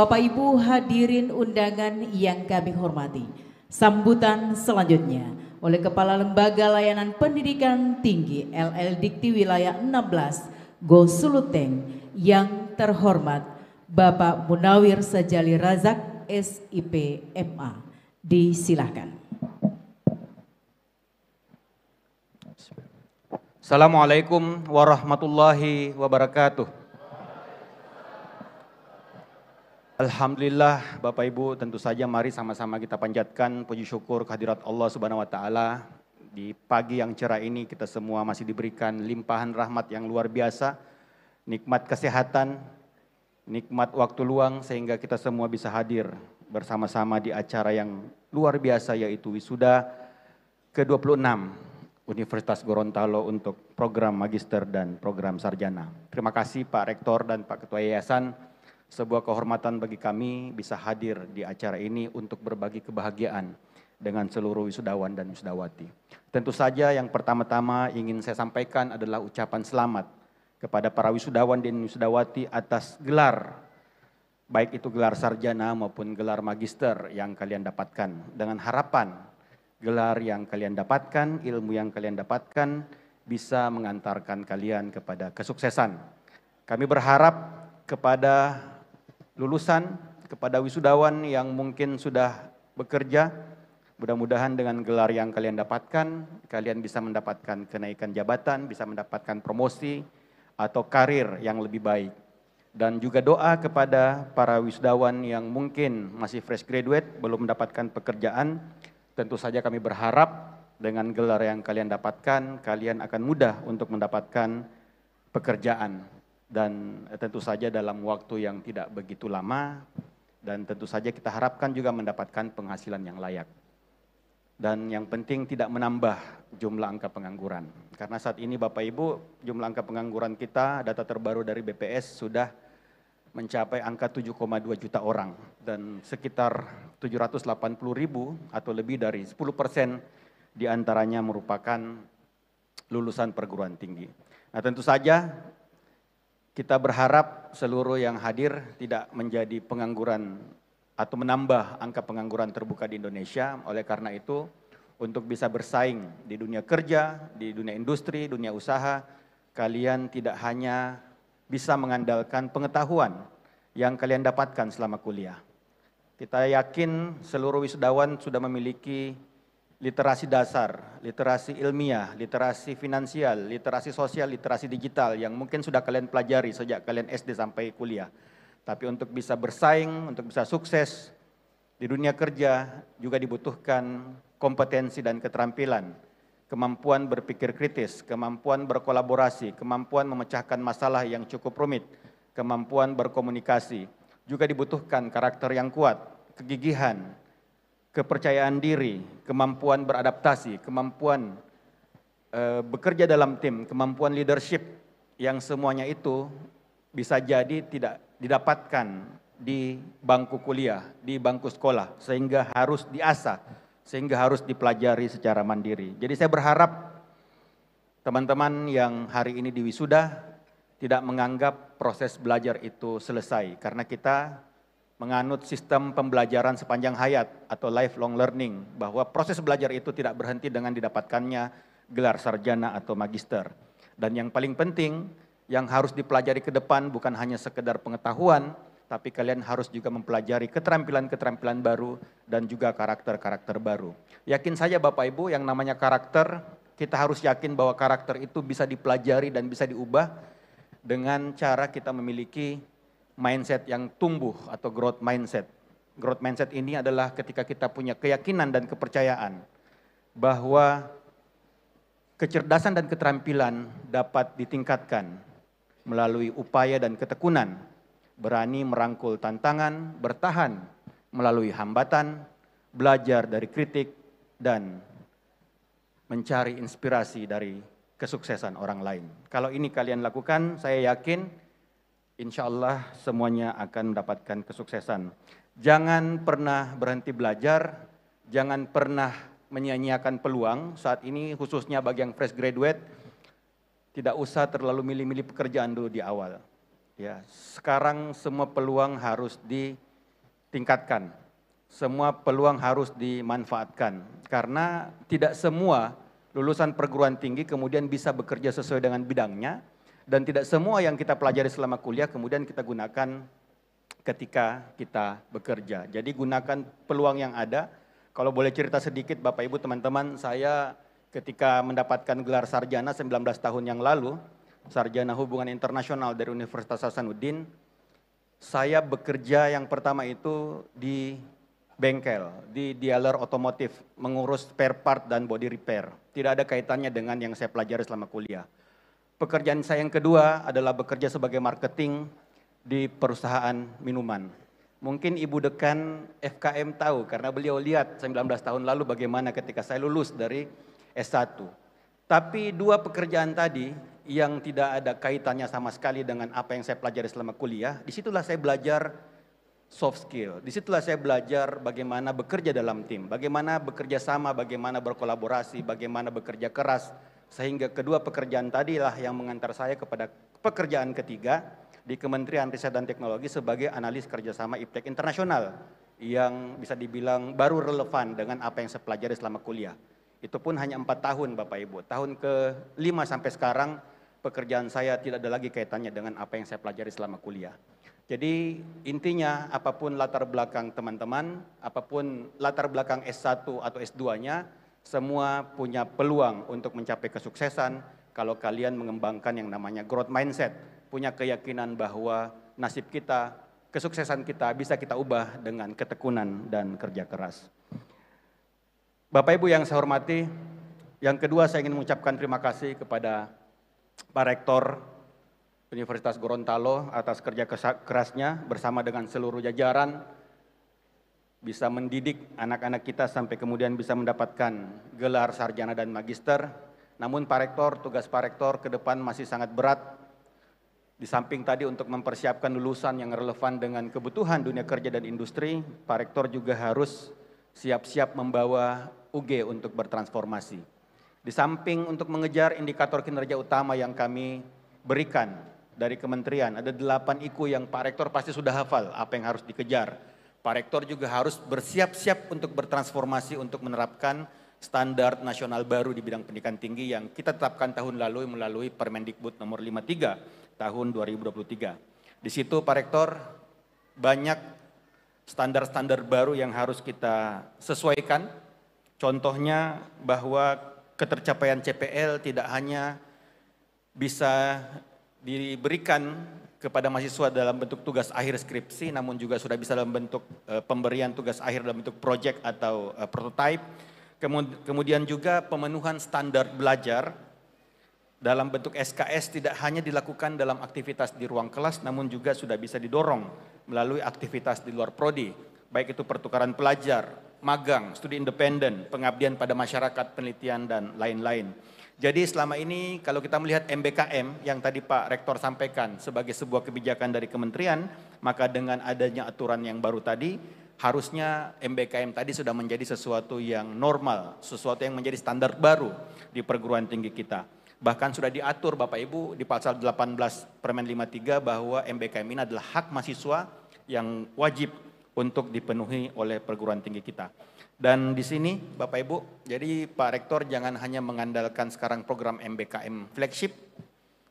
Bapak Ibu hadirin undangan yang kami hormati. Sambutan selanjutnya oleh Kepala Lembaga Layanan Pendidikan Tinggi LL Dikti Wilayah 16 Go Suluteng yang terhormat Bapak Munawir Sajali Razak SIP MA. Disilahkan. Assalamualaikum warahmatullahi wabarakatuh. Alhamdulillah Bapak Ibu tentu saja mari sama-sama kita panjatkan puji syukur kehadirat Allah Subhanahu wa taala. Di pagi yang cerah ini kita semua masih diberikan limpahan rahmat yang luar biasa, nikmat kesehatan, nikmat waktu luang sehingga kita semua bisa hadir bersama-sama di acara yang luar biasa yaitu wisuda ke-26 Universitas Gorontalo untuk program magister dan program sarjana. Terima kasih Pak Rektor dan Pak Ketua Yayasan sebuah kehormatan bagi kami bisa hadir di acara ini untuk berbagi kebahagiaan dengan seluruh wisudawan dan wisudawati. Tentu saja yang pertama-tama ingin saya sampaikan adalah ucapan selamat kepada para wisudawan dan wisudawati atas gelar baik itu gelar sarjana maupun gelar magister yang kalian dapatkan dengan harapan gelar yang kalian dapatkan, ilmu yang kalian dapatkan bisa mengantarkan kalian kepada kesuksesan. Kami berharap kepada lulusan, kepada wisudawan yang mungkin sudah bekerja, mudah-mudahan dengan gelar yang kalian dapatkan, kalian bisa mendapatkan kenaikan jabatan, bisa mendapatkan promosi atau karir yang lebih baik. Dan juga doa kepada para wisudawan yang mungkin masih fresh graduate, belum mendapatkan pekerjaan, tentu saja kami berharap dengan gelar yang kalian dapatkan, kalian akan mudah untuk mendapatkan pekerjaan dan tentu saja dalam waktu yang tidak begitu lama dan tentu saja kita harapkan juga mendapatkan penghasilan yang layak. Dan yang penting tidak menambah jumlah angka pengangguran. Karena saat ini Bapak Ibu jumlah angka pengangguran kita data terbaru dari BPS sudah mencapai angka 7,2 juta orang dan sekitar 780 ribu atau lebih dari 10 persen diantaranya merupakan lulusan perguruan tinggi. Nah tentu saja kita berharap seluruh yang hadir tidak menjadi pengangguran atau menambah angka pengangguran terbuka di Indonesia. Oleh karena itu, untuk bisa bersaing di dunia kerja, di dunia industri, dunia usaha, kalian tidak hanya bisa mengandalkan pengetahuan yang kalian dapatkan selama kuliah. Kita yakin seluruh wisudawan sudah memiliki literasi dasar, literasi ilmiah, literasi finansial, literasi sosial, literasi digital yang mungkin sudah kalian pelajari sejak kalian SD sampai kuliah. Tapi untuk bisa bersaing, untuk bisa sukses di dunia kerja juga dibutuhkan kompetensi dan keterampilan, kemampuan berpikir kritis, kemampuan berkolaborasi, kemampuan memecahkan masalah yang cukup rumit, kemampuan berkomunikasi. Juga dibutuhkan karakter yang kuat, kegigihan, kepercayaan diri, kemampuan beradaptasi, kemampuan uh, bekerja dalam tim, kemampuan leadership yang semuanya itu bisa jadi tidak didapatkan di bangku kuliah, di bangku sekolah, sehingga harus diasah, sehingga harus dipelajari secara mandiri. Jadi saya berharap teman-teman yang hari ini diwisuda tidak menganggap proses belajar itu selesai, karena kita menganut sistem pembelajaran sepanjang hayat atau lifelong learning, bahwa proses belajar itu tidak berhenti dengan didapatkannya gelar sarjana atau magister. Dan yang paling penting, yang harus dipelajari ke depan bukan hanya sekedar pengetahuan, tapi kalian harus juga mempelajari keterampilan-keterampilan baru dan juga karakter-karakter baru. Yakin saja Bapak Ibu yang namanya karakter, kita harus yakin bahwa karakter itu bisa dipelajari dan bisa diubah dengan cara kita memiliki mindset yang tumbuh atau growth mindset. Growth mindset ini adalah ketika kita punya keyakinan dan kepercayaan bahwa kecerdasan dan keterampilan dapat ditingkatkan melalui upaya dan ketekunan, berani merangkul tantangan, bertahan melalui hambatan, belajar dari kritik, dan mencari inspirasi dari kesuksesan orang lain. Kalau ini kalian lakukan, saya yakin insya Allah semuanya akan mendapatkan kesuksesan. Jangan pernah berhenti belajar, jangan pernah menyia-nyiakan peluang. Saat ini khususnya bagi yang fresh graduate, tidak usah terlalu milih-milih pekerjaan dulu di awal. Ya, sekarang semua peluang harus ditingkatkan. Semua peluang harus dimanfaatkan karena tidak semua lulusan perguruan tinggi kemudian bisa bekerja sesuai dengan bidangnya dan tidak semua yang kita pelajari selama kuliah kemudian kita gunakan ketika kita bekerja. Jadi gunakan peluang yang ada. Kalau boleh cerita sedikit Bapak Ibu teman-teman, saya ketika mendapatkan gelar sarjana 19 tahun yang lalu, sarjana hubungan internasional dari Universitas Hasanuddin, saya bekerja yang pertama itu di bengkel, di dealer otomotif, mengurus spare part dan body repair. Tidak ada kaitannya dengan yang saya pelajari selama kuliah. Pekerjaan saya yang kedua adalah bekerja sebagai marketing di perusahaan minuman. Mungkin Ibu Dekan FKM tahu karena beliau lihat 19 tahun lalu bagaimana ketika saya lulus dari S1. Tapi dua pekerjaan tadi yang tidak ada kaitannya sama sekali dengan apa yang saya pelajari selama kuliah, disitulah saya belajar soft skill. Disitulah saya belajar bagaimana bekerja dalam tim, bagaimana bekerja sama, bagaimana berkolaborasi, bagaimana bekerja keras, sehingga kedua pekerjaan tadilah yang mengantar saya kepada pekerjaan ketiga di Kementerian Riset dan Teknologi sebagai analis kerjasama IPTEK internasional yang bisa dibilang baru relevan dengan apa yang saya pelajari selama kuliah. Itu pun hanya empat tahun Bapak Ibu. Tahun ke lima sampai sekarang pekerjaan saya tidak ada lagi kaitannya dengan apa yang saya pelajari selama kuliah. Jadi intinya apapun latar belakang teman-teman, apapun latar belakang S1 atau S2-nya, semua punya peluang untuk mencapai kesuksesan kalau kalian mengembangkan yang namanya growth mindset, punya keyakinan bahwa nasib kita, kesuksesan kita bisa kita ubah dengan ketekunan dan kerja keras. Bapak Ibu yang saya hormati, yang kedua saya ingin mengucapkan terima kasih kepada Pak Rektor Universitas Gorontalo atas kerja kerasnya bersama dengan seluruh jajaran bisa mendidik anak-anak kita sampai kemudian bisa mendapatkan gelar sarjana dan magister. Namun Pak Rektor, tugas Pak Rektor ke depan masih sangat berat. Di samping tadi untuk mempersiapkan lulusan yang relevan dengan kebutuhan dunia kerja dan industri, Pak Rektor juga harus siap-siap membawa UG untuk bertransformasi. Di samping untuk mengejar indikator kinerja utama yang kami berikan dari kementerian, ada delapan IKU yang Pak Rektor pasti sudah hafal apa yang harus dikejar. Pak Rektor juga harus bersiap-siap untuk bertransformasi untuk menerapkan standar nasional baru di bidang pendidikan tinggi yang kita tetapkan tahun lalu melalui Permendikbud nomor 53 tahun 2023. Di situ Pak Rektor banyak standar-standar baru yang harus kita sesuaikan. Contohnya bahwa ketercapaian CPL tidak hanya bisa diberikan kepada mahasiswa dalam bentuk tugas akhir skripsi, namun juga sudah bisa dalam bentuk e, pemberian tugas akhir dalam bentuk proyek atau e, prototipe. Kemudian juga pemenuhan standar belajar dalam bentuk SKS tidak hanya dilakukan dalam aktivitas di ruang kelas, namun juga sudah bisa didorong melalui aktivitas di luar prodi, baik itu pertukaran pelajar, magang, studi independen, pengabdian pada masyarakat, penelitian, dan lain-lain. Jadi selama ini kalau kita melihat MBKM yang tadi Pak Rektor sampaikan sebagai sebuah kebijakan dari kementerian, maka dengan adanya aturan yang baru tadi, harusnya MBKM tadi sudah menjadi sesuatu yang normal, sesuatu yang menjadi standar baru di perguruan tinggi kita. Bahkan sudah diatur Bapak Ibu di pasal 18 Permen 53 bahwa MBKM ini adalah hak mahasiswa yang wajib untuk dipenuhi oleh perguruan tinggi kita. Dan di sini Bapak Ibu, jadi Pak Rektor jangan hanya mengandalkan sekarang program MBKM flagship,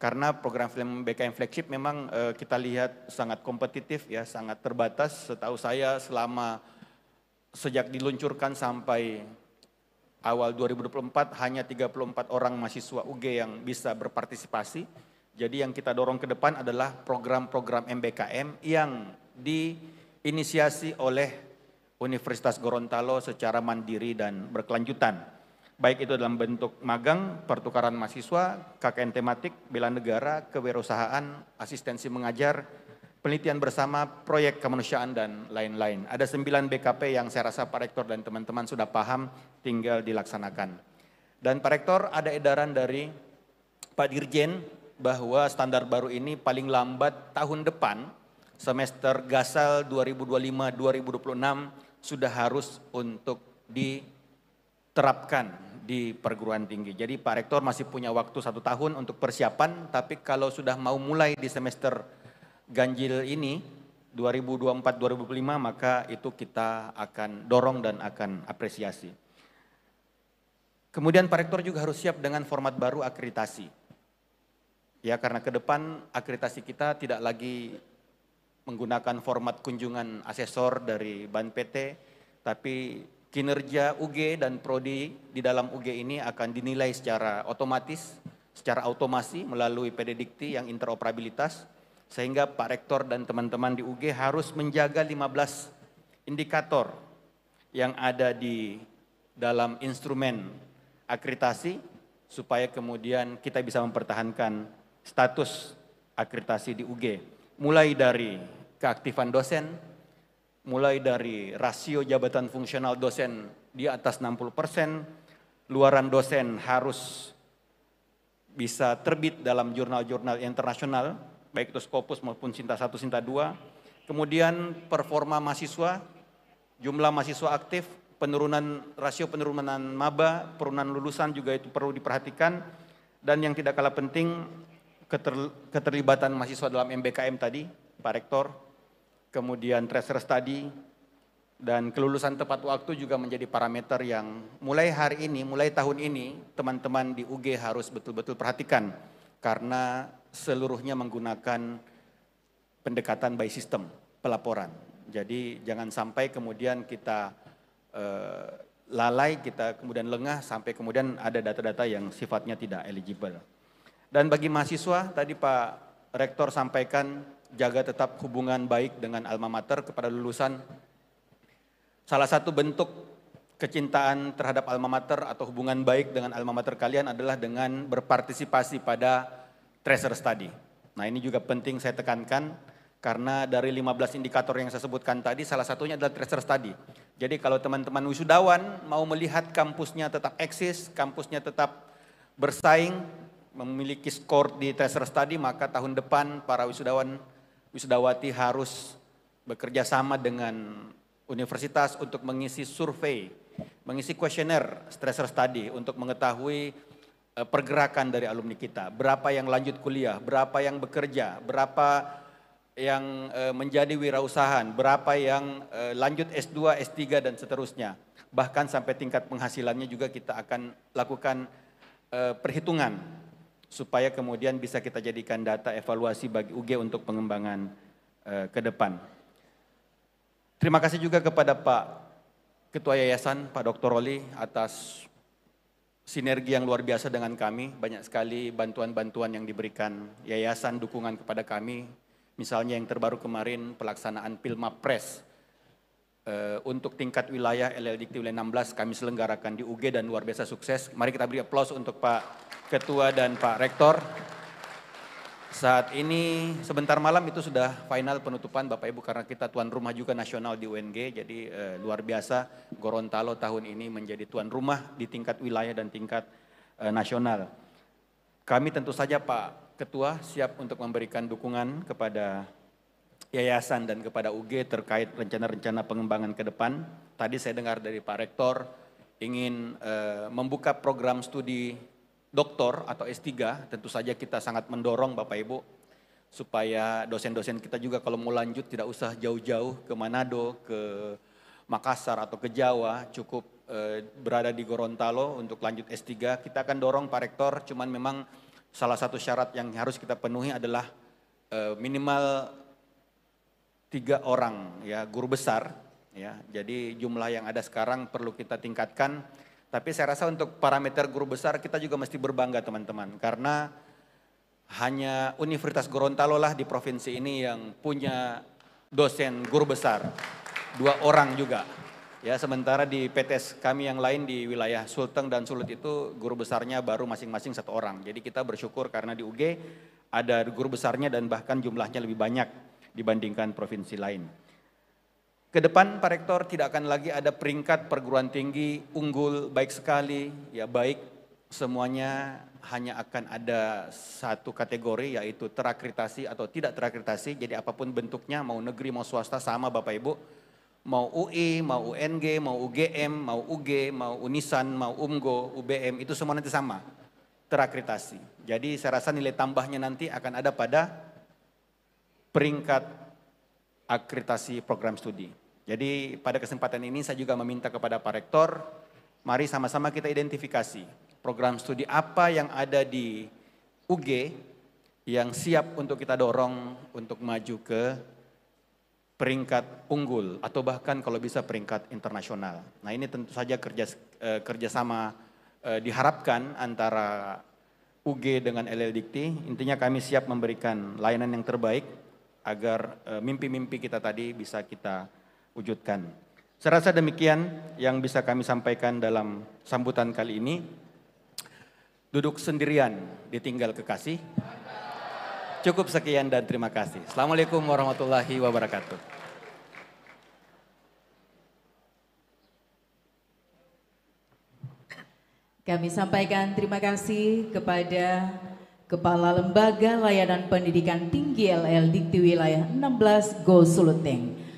karena program film BKM flagship memang e, kita lihat sangat kompetitif ya, sangat terbatas. Setahu saya selama sejak diluncurkan sampai awal 2024 hanya 34 orang mahasiswa UG yang bisa berpartisipasi. Jadi yang kita dorong ke depan adalah program-program MBKM yang di inisiasi oleh Universitas Gorontalo secara mandiri dan berkelanjutan. Baik itu dalam bentuk magang, pertukaran mahasiswa, KKN tematik, bela negara, kewirausahaan, asistensi mengajar, penelitian bersama, proyek kemanusiaan, dan lain-lain. Ada sembilan BKP yang saya rasa Pak Rektor dan teman-teman sudah paham, tinggal dilaksanakan. Dan Pak Rektor ada edaran dari Pak Dirjen bahwa standar baru ini paling lambat tahun depan semester gasal 2025-2026 sudah harus untuk diterapkan di perguruan tinggi. Jadi Pak Rektor masih punya waktu satu tahun untuk persiapan, tapi kalau sudah mau mulai di semester ganjil ini, 2024-2025, maka itu kita akan dorong dan akan apresiasi. Kemudian Pak Rektor juga harus siap dengan format baru akreditasi. Ya karena ke depan akreditasi kita tidak lagi menggunakan format kunjungan asesor dari Ban PT, tapi kinerja UG dan prodi di dalam UG ini akan dinilai secara otomatis, secara otomasi melalui PD Dikti yang interoperabilitas, sehingga Pak Rektor dan teman-teman di UG harus menjaga 15 indikator yang ada di dalam instrumen akreditasi supaya kemudian kita bisa mempertahankan status akreditasi di UG mulai dari keaktifan dosen, mulai dari rasio jabatan fungsional dosen di atas 60 persen, luaran dosen harus bisa terbit dalam jurnal-jurnal internasional, baik itu Scopus maupun Sinta 1, Sinta 2. Kemudian performa mahasiswa, jumlah mahasiswa aktif, penurunan rasio penurunan maba, penurunan lulusan juga itu perlu diperhatikan. Dan yang tidak kalah penting, keterlibatan mahasiswa dalam MBKM tadi, Pak Rektor, kemudian tracer tadi, dan kelulusan tepat waktu juga menjadi parameter yang mulai hari ini, mulai tahun ini, teman-teman di UG harus betul-betul perhatikan, karena seluruhnya menggunakan pendekatan by system, pelaporan. Jadi jangan sampai kemudian kita eh, lalai, kita kemudian lengah, sampai kemudian ada data-data yang sifatnya tidak eligible. Dan bagi mahasiswa, tadi Pak Rektor sampaikan jaga tetap hubungan baik dengan alma mater kepada lulusan. Salah satu bentuk kecintaan terhadap alma mater atau hubungan baik dengan alma mater kalian adalah dengan berpartisipasi pada tracer study. Nah ini juga penting saya tekankan karena dari 15 indikator yang saya sebutkan tadi salah satunya adalah tracer study. Jadi kalau teman-teman wisudawan mau melihat kampusnya tetap eksis, kampusnya tetap bersaing, memiliki skor di tracer Study, maka tahun depan para wisudawan wisudawati harus bekerja sama dengan universitas untuk mengisi survei, mengisi kuesioner Tracer Study untuk mengetahui eh, pergerakan dari alumni kita, berapa yang lanjut kuliah, berapa yang bekerja, berapa yang eh, menjadi wirausahaan, berapa yang eh, lanjut S2, S3 dan seterusnya. Bahkan sampai tingkat penghasilannya juga kita akan lakukan perhitungan supaya kemudian bisa kita jadikan data evaluasi bagi UG untuk pengembangan eh, ke depan. Terima kasih juga kepada Pak Ketua Yayasan, Pak Dr. Roli atas sinergi yang luar biasa dengan kami. Banyak sekali bantuan-bantuan yang diberikan yayasan dukungan kepada kami. Misalnya yang terbaru kemarin pelaksanaan Pilma Press eh, untuk tingkat wilayah LLDT Wilayah 16 kami selenggarakan di UG dan luar biasa sukses. Mari kita beri aplaus untuk Pak Ketua dan Pak Rektor. Saat ini sebentar malam itu sudah final penutupan Bapak Ibu karena kita tuan rumah juga nasional di UNG jadi e, luar biasa Gorontalo tahun ini menjadi tuan rumah di tingkat wilayah dan tingkat e, nasional. Kami tentu saja Pak Ketua siap untuk memberikan dukungan kepada yayasan dan kepada UG terkait rencana-rencana pengembangan ke depan. Tadi saya dengar dari Pak Rektor ingin e, membuka program studi doktor atau S3, tentu saja kita sangat mendorong Bapak Ibu supaya dosen-dosen kita juga kalau mau lanjut tidak usah jauh-jauh ke Manado, ke Makassar atau ke Jawa, cukup eh, berada di Gorontalo untuk lanjut S3. Kita akan dorong Pak Rektor, cuman memang salah satu syarat yang harus kita penuhi adalah eh, minimal tiga orang ya guru besar ya. Jadi jumlah yang ada sekarang perlu kita tingkatkan tapi saya rasa untuk parameter guru besar kita juga mesti berbangga teman-teman. Karena hanya Universitas Gorontalo lah di provinsi ini yang punya dosen guru besar. Dua orang juga. Ya, sementara di PTS kami yang lain di wilayah Sulteng dan Sulut itu guru besarnya baru masing-masing satu orang. Jadi kita bersyukur karena di UG ada guru besarnya dan bahkan jumlahnya lebih banyak dibandingkan provinsi lain. Ke depan Pak Rektor tidak akan lagi ada peringkat perguruan tinggi unggul baik sekali, ya baik semuanya hanya akan ada satu kategori yaitu terakreditasi atau tidak terakreditasi. Jadi apapun bentuknya mau negeri mau swasta sama Bapak Ibu. Mau UI, mau UNG, mau UGM, mau UG, mau Unisan, mau UMGO, UBM itu semua nanti sama terakreditasi. Jadi saya rasa nilai tambahnya nanti akan ada pada peringkat akreditasi program studi. Jadi pada kesempatan ini saya juga meminta kepada Pak Rektor, mari sama-sama kita identifikasi program studi apa yang ada di UG yang siap untuk kita dorong untuk maju ke peringkat unggul atau bahkan kalau bisa peringkat internasional. Nah ini tentu saja kerja eh, kerjasama eh, diharapkan antara UG dengan LL Dikti. Intinya kami siap memberikan layanan yang terbaik agar eh, mimpi-mimpi kita tadi bisa kita wujudkan. Saya demikian yang bisa kami sampaikan dalam sambutan kali ini. Duduk sendirian, ditinggal kekasih. Cukup sekian dan terima kasih. Assalamualaikum warahmatullahi wabarakatuh. Kami sampaikan terima kasih kepada Kepala Lembaga Layanan Pendidikan Tinggi LL Dikti Wilayah 16 Go Suluteng.